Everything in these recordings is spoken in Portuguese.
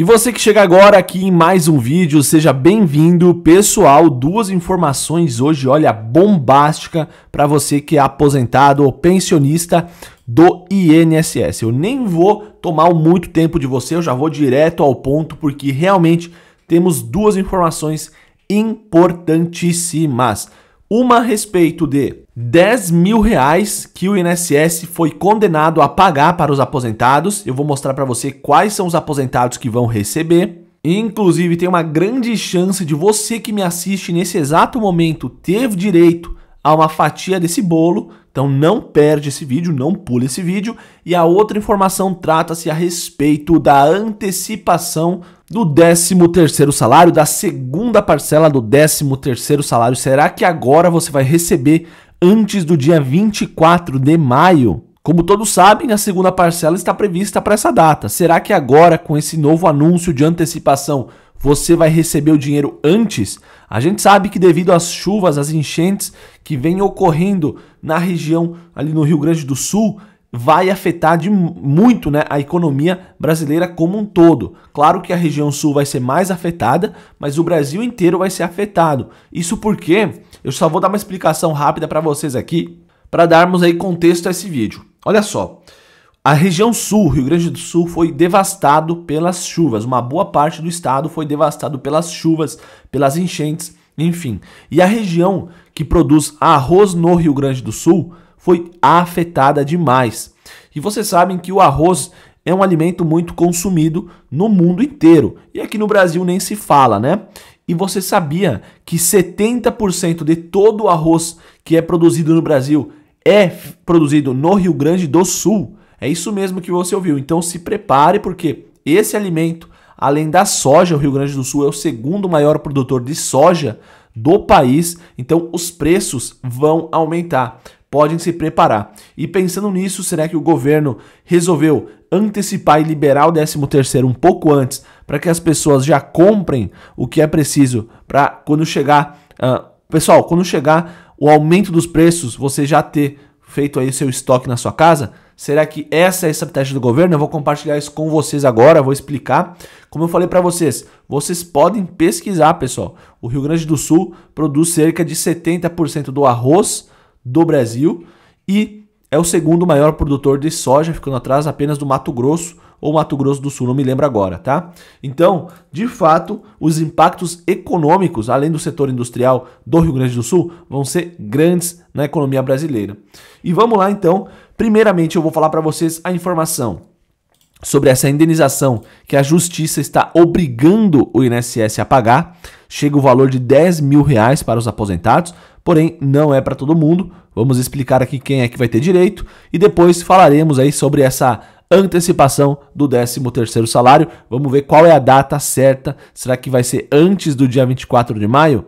E você que chega agora aqui em mais um vídeo, seja bem-vindo. Pessoal, duas informações hoje, olha, bombástica para você que é aposentado ou pensionista do INSS. Eu nem vou tomar muito tempo de você, eu já vou direto ao ponto porque realmente temos duas informações importantíssimas. Uma a respeito de 10 mil reais que o INSS foi condenado a pagar para os aposentados. Eu vou mostrar para você quais são os aposentados que vão receber. Inclusive, tem uma grande chance de você que me assiste nesse exato momento ter direito a uma fatia desse bolo. Então não perde esse vídeo, não pule esse vídeo. E a outra informação trata-se a respeito da antecipação do 13º salário, da segunda parcela do 13º salário. Será que agora você vai receber antes do dia 24 de maio. Como todos sabem, a segunda parcela está prevista para essa data. Será que agora, com esse novo anúncio de antecipação, você vai receber o dinheiro antes? A gente sabe que devido às chuvas, às enchentes que vêm ocorrendo na região ali no Rio Grande do Sul, vai afetar de muito né, a economia brasileira como um todo. Claro que a região sul vai ser mais afetada, mas o Brasil inteiro vai ser afetado. Isso porque eu só vou dar uma explicação rápida para vocês aqui, para darmos aí contexto a esse vídeo. Olha só, a região sul, Rio Grande do Sul, foi devastado pelas chuvas. Uma boa parte do estado foi devastado pelas chuvas, pelas enchentes, enfim. E a região que produz arroz no Rio Grande do Sul foi afetada demais. E vocês sabem que o arroz é um alimento muito consumido no mundo inteiro. E aqui no Brasil nem se fala, né? E você sabia que 70% de todo o arroz que é produzido no Brasil é produzido no Rio Grande do Sul? É isso mesmo que você ouviu. Então se prepare porque esse alimento, além da soja, o Rio Grande do Sul é o segundo maior produtor de soja do país, então os preços vão aumentar podem se preparar. E pensando nisso, será que o governo resolveu antecipar e liberar o 13 um pouco antes para que as pessoas já comprem o que é preciso para quando chegar... Uh, pessoal, quando chegar o aumento dos preços, você já ter feito aí o seu estoque na sua casa? Será que essa é a estratégia do governo? Eu vou compartilhar isso com vocês agora, vou explicar. Como eu falei para vocês, vocês podem pesquisar, pessoal. O Rio Grande do Sul produz cerca de 70% do arroz do Brasil e é o segundo maior produtor de soja, ficando atrás apenas do Mato Grosso ou Mato Grosso do Sul, não me lembro agora, tá? Então, de fato, os impactos econômicos, além do setor industrial do Rio Grande do Sul, vão ser grandes na economia brasileira. E vamos lá então, primeiramente eu vou falar para vocês a informação sobre essa indenização que a justiça está obrigando o INSS a pagar. Chega o valor de 10 mil reais para os aposentados, porém não é para todo mundo. Vamos explicar aqui quem é que vai ter direito e depois falaremos aí sobre essa antecipação do 13º salário. Vamos ver qual é a data certa. Será que vai ser antes do dia 24 de maio?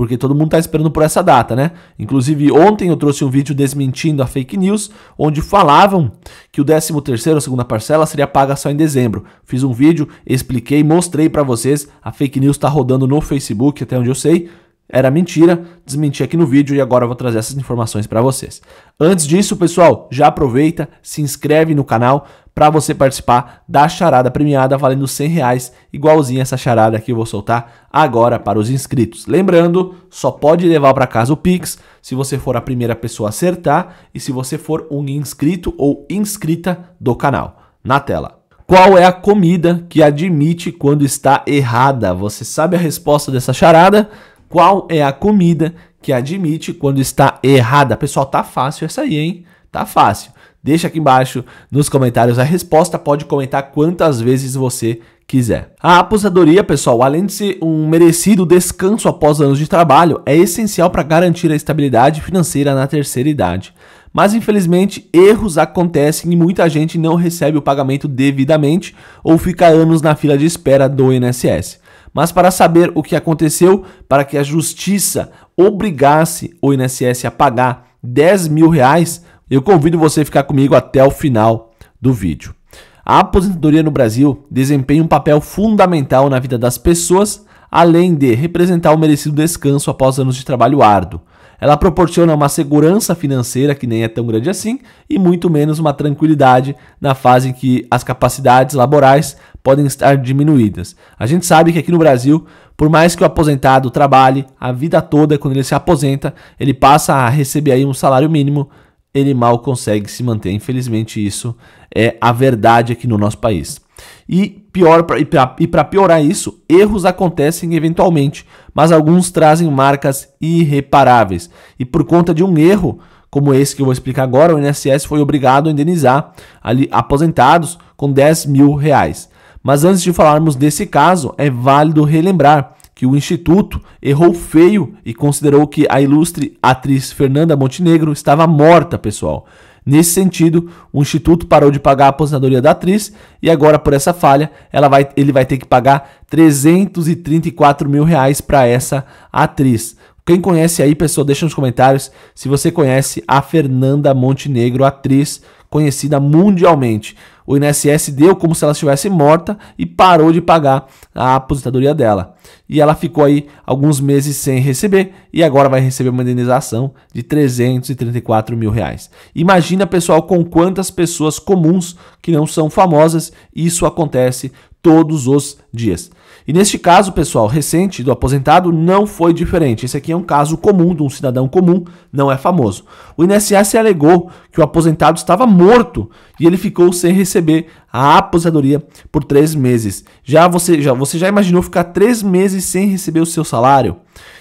porque todo mundo está esperando por essa data, né? Inclusive, ontem eu trouxe um vídeo desmentindo a fake news, onde falavam que o 13º, a segunda parcela, seria paga só em dezembro. Fiz um vídeo, expliquei, mostrei para vocês, a fake news está rodando no Facebook, até onde eu sei, era mentira, desmenti aqui no vídeo e agora vou trazer essas informações para vocês. Antes disso, pessoal, já aproveita, se inscreve no canal para você participar da charada premiada valendo 100 reais, igualzinha essa charada que eu vou soltar agora para os inscritos. Lembrando, só pode levar para casa o Pix se você for a primeira pessoa a acertar e se você for um inscrito ou inscrita do canal. Na tela. Qual é a comida que admite quando está errada? Você sabe a resposta dessa charada? Qual é a comida que admite quando está errada? Pessoal, tá fácil essa aí, hein? Tá fácil. Deixa aqui embaixo nos comentários a resposta, pode comentar quantas vezes você quiser. A aposentadoria, pessoal, além de ser um merecido descanso após anos de trabalho, é essencial para garantir a estabilidade financeira na terceira idade. Mas infelizmente, erros acontecem e muita gente não recebe o pagamento devidamente ou fica anos na fila de espera do INSS mas para saber o que aconteceu para que a justiça obrigasse o INSS a pagar 10 mil reais, eu convido você a ficar comigo até o final do vídeo. A aposentadoria no Brasil desempenha um papel fundamental na vida das pessoas, além de representar o merecido descanso após anos de trabalho árduo. Ela proporciona uma segurança financeira que nem é tão grande assim e muito menos uma tranquilidade na fase em que as capacidades laborais podem estar diminuídas. A gente sabe que aqui no Brasil, por mais que o aposentado trabalhe a vida toda, quando ele se aposenta, ele passa a receber aí um salário mínimo, ele mal consegue se manter. Infelizmente, isso é a verdade aqui no nosso país. E pior e para piorar isso, erros acontecem eventualmente, mas alguns trazem marcas irreparáveis. E por conta de um erro, como esse que eu vou explicar agora, o INSS foi obrigado a indenizar ali aposentados com 10 mil reais. Mas antes de falarmos desse caso, é válido relembrar que o Instituto errou feio e considerou que a ilustre atriz Fernanda Montenegro estava morta, pessoal. Nesse sentido, o Instituto parou de pagar a aposentadoria da atriz e agora, por essa falha, ela vai, ele vai ter que pagar 334 mil reais para essa atriz. Quem conhece aí, pessoal, deixa nos comentários se você conhece a Fernanda Montenegro, atriz conhecida mundialmente. O INSS deu como se ela estivesse morta e parou de pagar a aposentadoria dela. E ela ficou aí alguns meses sem receber e agora vai receber uma indenização de 334 mil reais. Imagina, pessoal, com quantas pessoas comuns que não são famosas isso acontece todos os dias. E neste caso, pessoal, recente do aposentado não foi diferente. Esse aqui é um caso comum de um cidadão comum, não é famoso. O INSS alegou que o aposentado estava morto e ele ficou sem receber a aposentadoria por três meses. Já você já, você já imaginou ficar três meses sem receber o seu salário?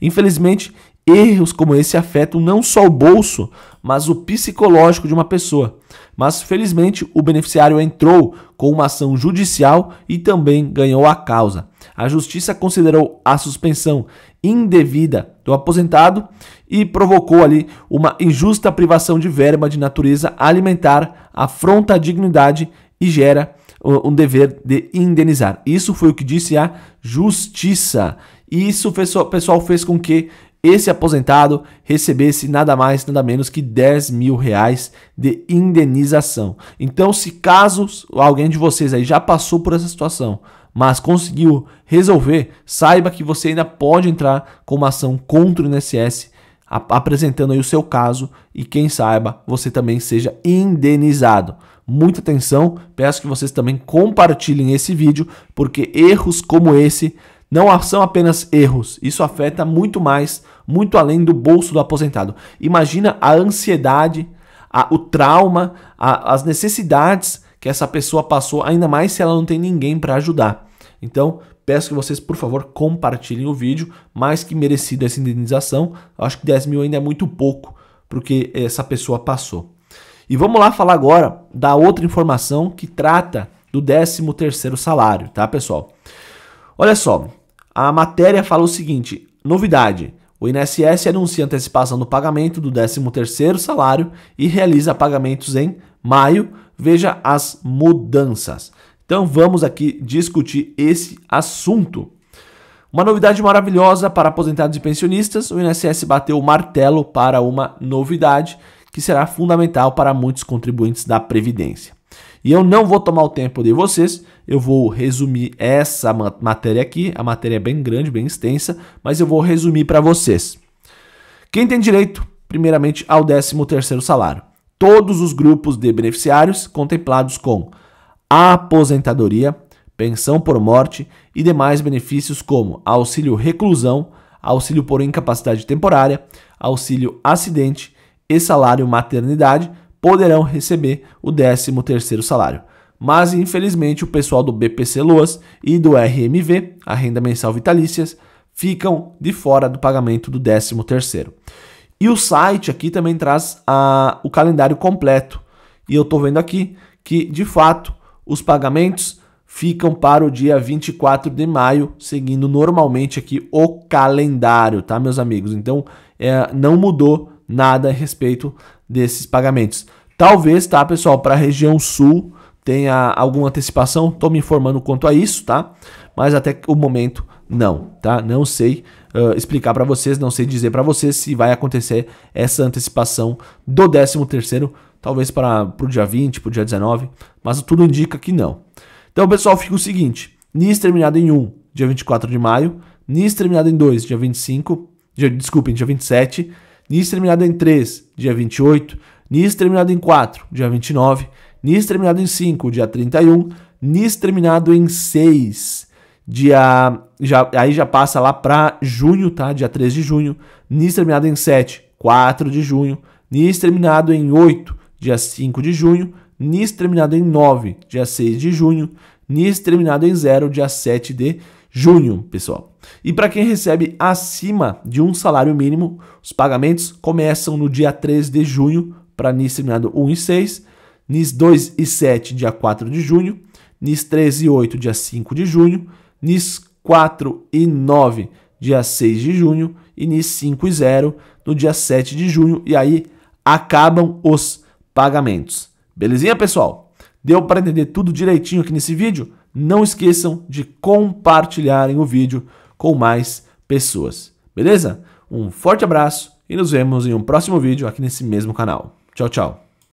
Infelizmente, erros como esse afetam não só o bolso, mas o psicológico de uma pessoa. Mas felizmente o beneficiário entrou com uma ação judicial e também ganhou a causa a justiça considerou a suspensão indevida do aposentado e provocou ali uma injusta privação de verba de natureza alimentar, afronta a dignidade e gera um dever de indenizar. Isso foi o que disse a justiça. E isso, fez, pessoal, fez com que esse aposentado recebesse nada mais, nada menos que 10 mil reais de indenização. Então, se caso alguém de vocês aí já passou por essa situação, mas conseguiu resolver, saiba que você ainda pode entrar com uma ação contra o INSS apresentando aí o seu caso e quem saiba você também seja indenizado. Muita atenção, peço que vocês também compartilhem esse vídeo, porque erros como esse não são apenas erros, isso afeta muito mais, muito além do bolso do aposentado. Imagina a ansiedade, a, o trauma, a, as necessidades que essa pessoa passou, ainda mais se ela não tem ninguém para ajudar. Então, peço que vocês, por favor, compartilhem o vídeo, mais que merecida essa indenização. acho que 10 mil ainda é muito pouco porque essa pessoa passou. E vamos lá falar agora da outra informação que trata do 13º salário, tá, pessoal? Olha só, a matéria fala o seguinte, novidade, o INSS anuncia antecipação do pagamento do 13º salário e realiza pagamentos em maio, Veja as mudanças. Então vamos aqui discutir esse assunto. Uma novidade maravilhosa para aposentados e pensionistas, o INSS bateu o martelo para uma novidade que será fundamental para muitos contribuintes da Previdência. E eu não vou tomar o tempo de vocês, eu vou resumir essa matéria aqui. A matéria é bem grande, bem extensa, mas eu vou resumir para vocês. Quem tem direito, primeiramente, ao 13º salário? todos os grupos de beneficiários contemplados com aposentadoria, pensão por morte e demais benefícios como auxílio reclusão, auxílio por incapacidade temporária, auxílio acidente e salário maternidade poderão receber o 13º salário. Mas infelizmente o pessoal do BPC Loas e do RMV, a renda mensal vitalícias, ficam de fora do pagamento do 13º. E o site aqui também traz a, o calendário completo. E eu estou vendo aqui que, de fato, os pagamentos ficam para o dia 24 de maio, seguindo normalmente aqui o calendário, tá, meus amigos? Então, é, não mudou nada a respeito desses pagamentos. Talvez, tá, pessoal, para a região sul tenha alguma antecipação, estou me informando quanto a isso, tá? Mas até o momento não, tá? Não sei uh, explicar para vocês, não sei dizer para vocês se vai acontecer essa antecipação do 13 terceiro, talvez para o dia 20, para o dia 19, mas tudo indica que não. Então, pessoal, fica o seguinte, NIS terminado em 1, dia 24 de maio, NIS terminado em 2, dia 25, dia, desculpem, dia 27, NIS terminado em 3, dia 28, NIS terminado em 4, dia 29, NIS terminado em 5, dia 31, NIS terminado em 6, Dia, já, aí já passa lá para junho, tá? Dia 3 de junho. NIS terminado em 7, 4 de junho. NIS terminado em 8, dia 5 de junho. NIS terminado em 9, dia 6 de junho. NIS terminado em 0, dia 7 de junho, pessoal. E para quem recebe acima de um salário mínimo, os pagamentos começam no dia 3 de junho para NIS terminado 1 e 6, NIS 2 e 7, dia 4 de junho, NIS 3 e 8, dia 5 de junho, NIS 4 e 9, dia 6 de junho, e NIS 5 e 0, no dia 7 de junho, e aí acabam os pagamentos. Belezinha, pessoal? Deu para entender tudo direitinho aqui nesse vídeo? Não esqueçam de compartilharem o vídeo com mais pessoas. Beleza? Um forte abraço e nos vemos em um próximo vídeo aqui nesse mesmo canal. Tchau, tchau.